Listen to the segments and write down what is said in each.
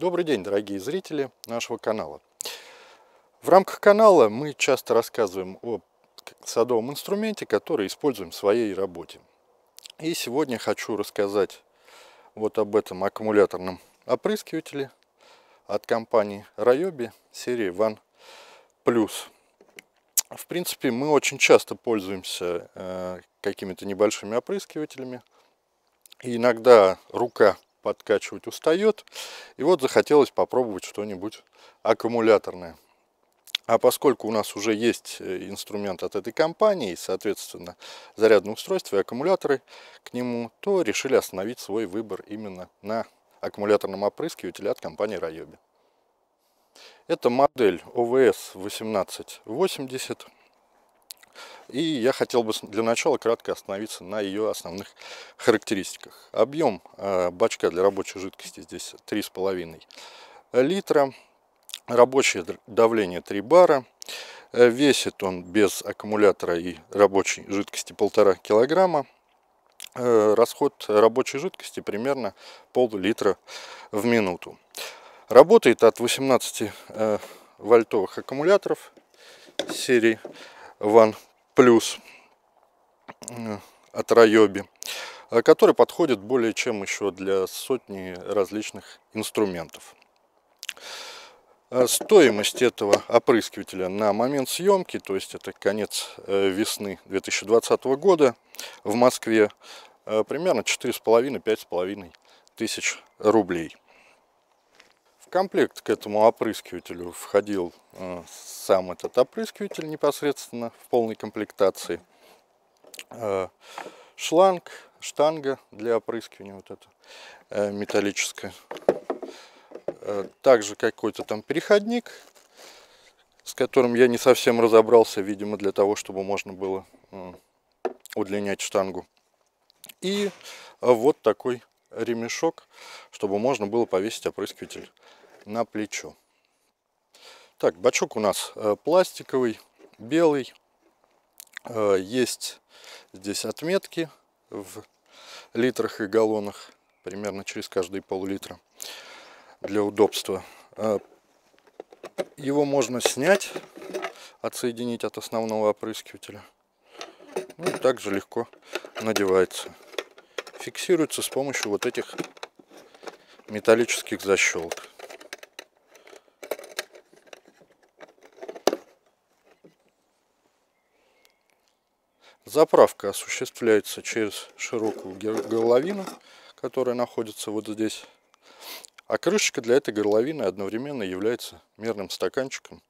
Добрый день, дорогие зрители нашего канала. В рамках канала мы часто рассказываем о садовом инструменте, который используем в своей работе. И сегодня хочу рассказать вот об этом аккумуляторном опрыскивателе от компании Rayobi серии One Plus. В принципе, мы очень часто пользуемся э, какими-то небольшими опрыскивателями. И иногда рука подкачивать устает. И вот захотелось попробовать что-нибудь аккумуляторное. А поскольку у нас уже есть э, инструмент от этой компании, соответственно, зарядное устройство и аккумуляторы к нему, то решили остановить свой выбор именно на аккумуляторном опрыскивателе от компании Райоби. Это модель OVS 1880. И я хотел бы для начала кратко остановиться на ее основных характеристиках. Объем э, бачка для рабочей жидкости здесь 3,5 литра. Рабочее давление 3 бара. Э, весит он без аккумулятора и рабочей жидкости 1,5 килограмма. Э, расход рабочей жидкости примерно пол-литра в минуту. Работает от 18 вольтовых аккумуляторов серии Ван Плюс э, от Райоби, э, который подходит более чем еще для сотни различных инструментов. Э, стоимость этого опрыскивателя на момент съемки, то есть это конец весны 2020 года в Москве, примерно 4,5-5,5 тысяч рублей комплект к этому опрыскивателю входил э, сам этот опрыскиватель непосредственно в полной комплектации. Э, шланг, штанга для опрыскивания вот эта э, металлическая. Также какой-то там переходник, с которым я не совсем разобрался, видимо, для того, чтобы можно было удлинять штангу. И вот такой ремешок, чтобы можно было повесить опрыскиватель на плечо. Так, бачок у нас э, пластиковый, белый. Э, есть здесь отметки в литрах и галлонах, примерно через каждые пол-литра для удобства. Э, его можно снять, отсоединить от основного опрыскивателя. Ну, и также легко надевается. Фиксируется с помощью вот этих металлических защелок. Заправка осуществляется через широкую горловину, которая находится вот здесь. А крышечка для этой горловины одновременно является мерным стаканчиком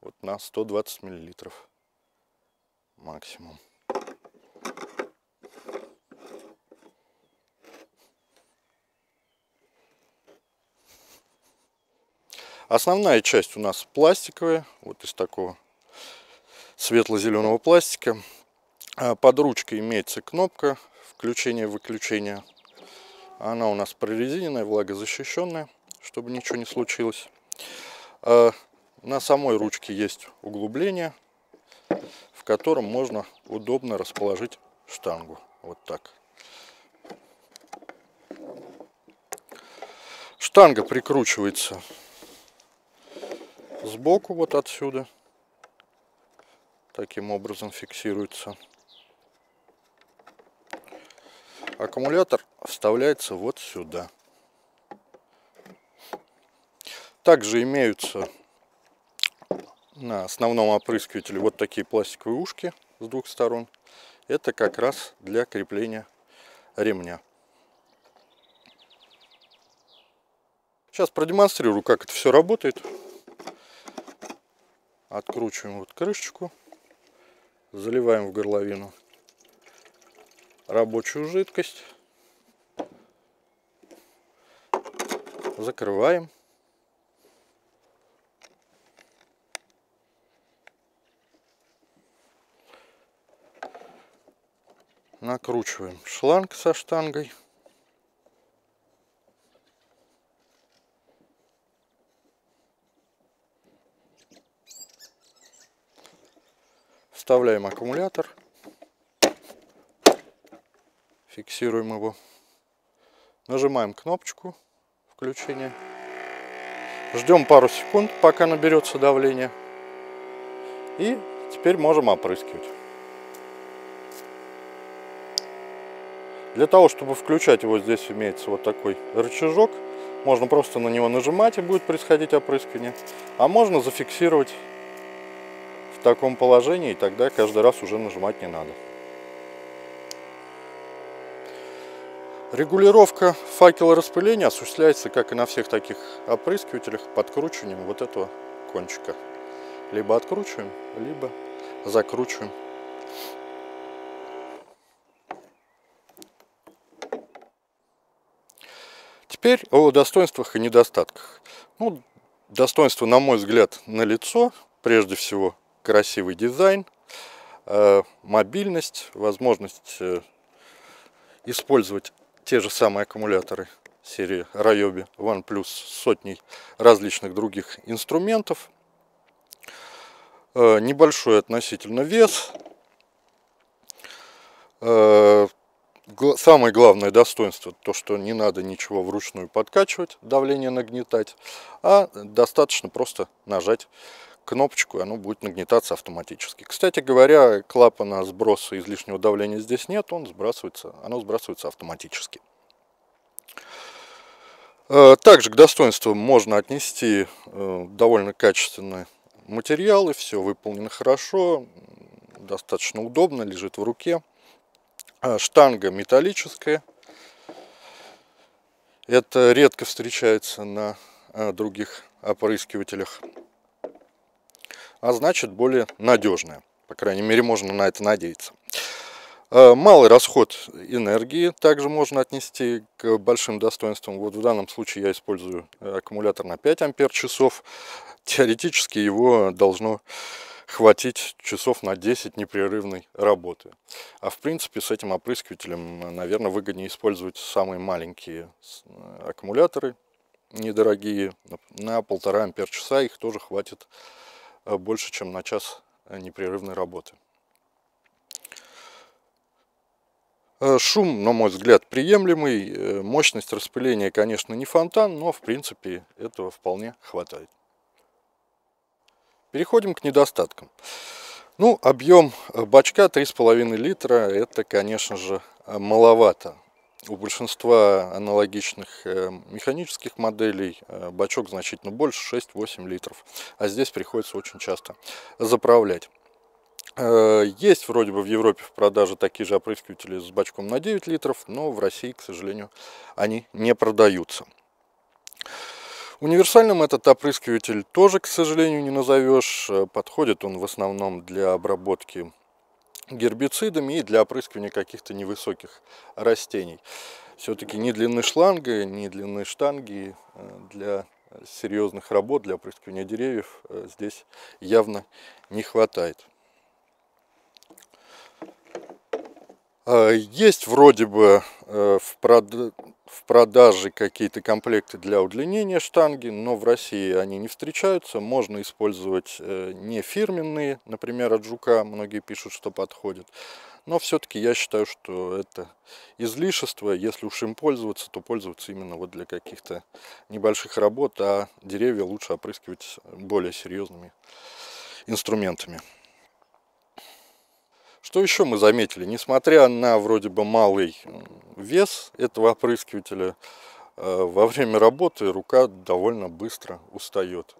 вот на 120 миллилитров максимум. Основная часть у нас пластиковая, вот из такого светло-зеленого пластика. А, под ручкой имеется кнопка включения-выключения. Она у нас прорезиненная, влагозащищенная, чтобы ничего не случилось. А, на самой ручке есть углубление, в котором можно удобно расположить штангу. Вот так. Штанга прикручивается сбоку вот отсюда. Таким образом фиксируется. аккумулятор вставляется вот сюда. Также имеются на основном опрыскивателе вот такие пластиковые ушки с двух сторон. Это как раз для крепления ремня. Сейчас продемонстрирую, как это все работает. Откручиваем вот крышечку, заливаем в горловину рабочую жидкость. Закрываем. Накручиваем шланг со штангой. Вставляем аккумулятор фиксируем его. Нажимаем кнопочку включения. Ждем пару секунд, пока наберется давление. И теперь можем опрыскивать. Для того, чтобы включать его, здесь имеется вот такой рычажок. Можно просто на него нажимать, и будет происходить опрыскивание. А можно зафиксировать в таком положении, и тогда каждый раз уже нажимать не надо. Регулировка факела распыления осуществляется, как и на всех таких опрыскивателях, подкручиванием вот этого кончика. Либо откручиваем, либо закручиваем. Теперь о достоинствах и недостатках. Ну, достоинство, на мой взгляд, на лицо. Прежде всего, красивый дизайн, э, мобильность, возможность э, использовать те же самые аккумуляторы серии Rayobi OnePlus с сотней различных других инструментов. Э, небольшой относительно вес. Э, самое главное достоинство то, что не надо ничего вручную подкачивать, давление нагнетать, а достаточно просто нажать кнопочку, и оно будет нагнетаться автоматически. Кстати говоря, клапана сброса излишнего давления здесь нет, он сбрасывается, оно сбрасывается автоматически. Э, также к достоинству можно отнести э, довольно качественные материалы, все выполнено хорошо, достаточно удобно, лежит в руке. Э, штанга металлическая, это редко встречается на других опрыскивателях а значит более надежная. По крайней мере, можно на это надеяться. Э, малый расход энергии также можно отнести к большим достоинствам. Вот в данном случае я использую э, аккумулятор на 5 ампер-часов. Теоретически его должно хватить часов на 10 непрерывной работы. А в принципе с этим опрыскивателем, э, наверное, выгоднее использовать самые маленькие аккумуляторы, недорогие, на полтора ампер-часа их тоже хватит Э, больше, чем на час э, непрерывной работы. Э, шум, на мой взгляд, приемлемый. Мощность распыления, конечно, не фонтан, но, в принципе, этого вполне хватает. Переходим к недостаткам. Ну, объем бачка 3,5 литра, это, конечно же, маловато. У большинства аналогичных э, механических моделей э, бачок значительно больше, 6-8 литров. А здесь приходится очень часто заправлять. Э, есть вроде бы в Европе в продаже такие же опрыскиватели с бачком на 9 литров, но в России, к сожалению, они не продаются. Универсальным этот опрыскиватель тоже, к сожалению, не назовешь. Подходит он в основном для обработки гербицидами и для опрыскивания каких-то невысоких растений. Все-таки ни длины шланга, ни длины штанги э, для серьезных работ, для опрыскивания деревьев э, здесь явно не хватает. А, есть вроде бы э, в, прод... в продаже какие-то комплекты для удлинения штанги, но в России они не встречаются. Можно использовать э, не фирменные, например, от жука. Многие пишут, что подходит. Но все-таки я считаю, что это излишество. Если уж им пользоваться, то пользоваться именно вот для каких-то небольших работ, а деревья лучше опрыскивать более серьезными инструментами. Что еще мы заметили? Несмотря на вроде бы малый вес этого опрыскивателя, э, во время работы рука довольно быстро устает.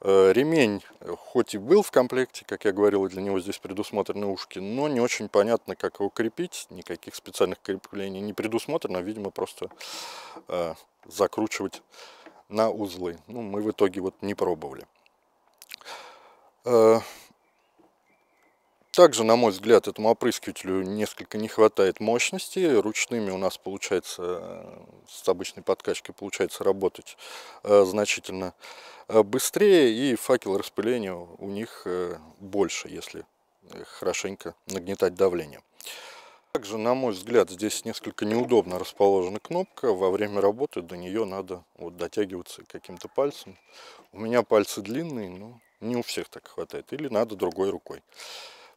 Э, ремень, хоть и был в комплекте, как я говорил, для него здесь предусмотрены ушки, но не очень понятно, как его крепить. Никаких специальных креплений не предусмотрено, видимо, просто э, закручивать на узлы. Ну, мы в итоге вот не пробовали. Также, на мой взгляд, этому опрыскивателю несколько не хватает мощности. Ручными у нас получается, э, с обычной подкачкой получается работать э, значительно э, быстрее. И факел распыления у них больше, если хорошенько нагнетать давление. Также, на мой взгляд, здесь несколько неудобно расположена кнопка. Во время работы до нее надо вот дотягиваться каким-то пальцем. У меня пальцы длинные, но не у всех так хватает. Или надо другой рукой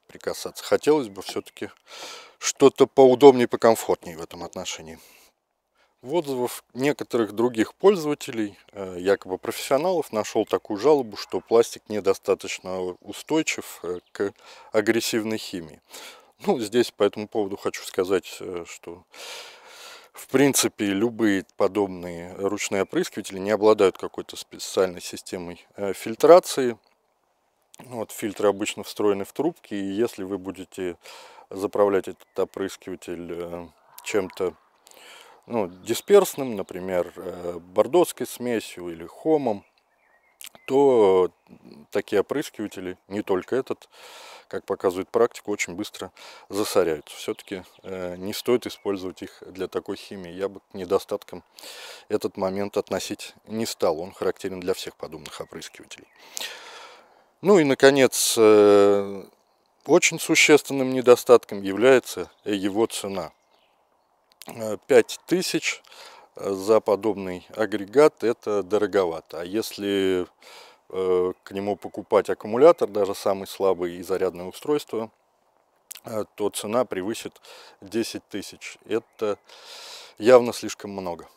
прикасаться. Хотелось бы все-таки что-то поудобнее, покомфортнее в этом отношении. В отзывах некоторых других пользователей, э, якобы профессионалов, нашел такую жалобу, что пластик недостаточно устойчив э, к агрессивной химии. Ну, здесь по этому поводу хочу сказать, э, что в принципе, любые подобные ручные опрыскиватели не обладают какой-то специальной системой фильтрации. Ну, вот фильтры обычно встроены в трубки, и если вы будете заправлять этот опрыскиватель э, чем-то ну, дисперсным, например, э, бордоской смесью или хомом, то такие опрыскиватели, не только этот, как показывает практика, очень быстро засоряются. Все-таки э, не стоит использовать их для такой химии. Я бы к недостаткам этот момент относить не стал. Он характерен для всех подобных опрыскивателей. Ну и, наконец, э, очень существенным недостатком является его цена. 5000 э, за подобный агрегат это дороговато. А если э, к нему покупать аккумулятор, даже самый слабый и зарядное устройство, то цена превысит 10 тысяч. Это явно слишком много.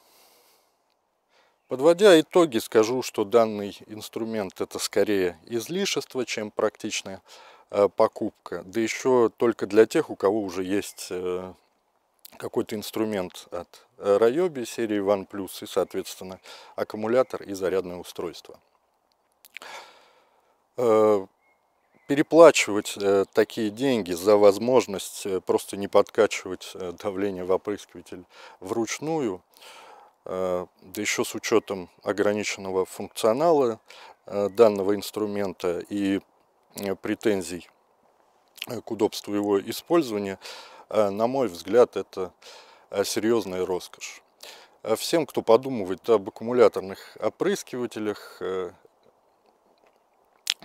Подводя итоги, скажу, что данный инструмент это скорее излишество, чем практичная э, покупка. Да еще только для тех, у кого уже есть э, какой-то инструмент от Rayobi серии OnePlus и, соответственно, аккумулятор и зарядное устройство. Э, переплачивать такие деньги за возможность просто не подкачивать давление в опрыскиватель вручную – Э, да еще с учетом ограниченного функционала э, данного инструмента и э, претензий к удобству его использования, на мой взгляд, это серьезная роскошь. А всем, кто подумывает об аккумуляторных опрыскивателях,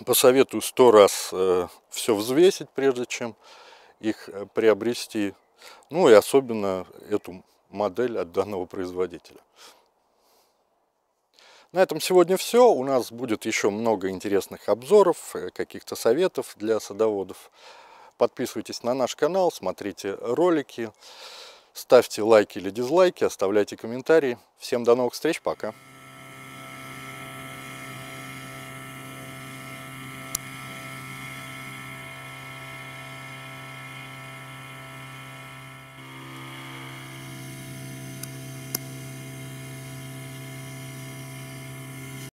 посоветую сто раз все взвесить, прежде чем их приобрести. Ну и особенно эту модель от данного производителя. На этом сегодня все. У нас будет еще много интересных обзоров, э, каких-то советов для садоводов. Подписывайтесь на наш канал, смотрите ролики, ставьте лайки или дизлайки, оставляйте комментарии. Всем до новых встреч, пока!